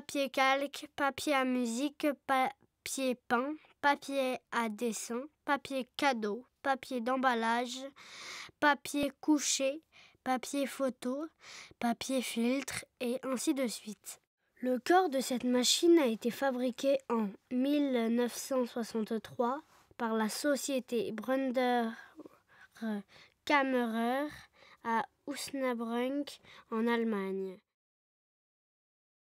papier calque, papier à musique, papier peint, papier à dessin, papier cadeau, papier d'emballage, papier couché, papier photo, papier filtre et ainsi de suite. Le corps de cette machine a été fabriqué en 1963 par la société Brunder Kammerer à Usnabrunk en Allemagne.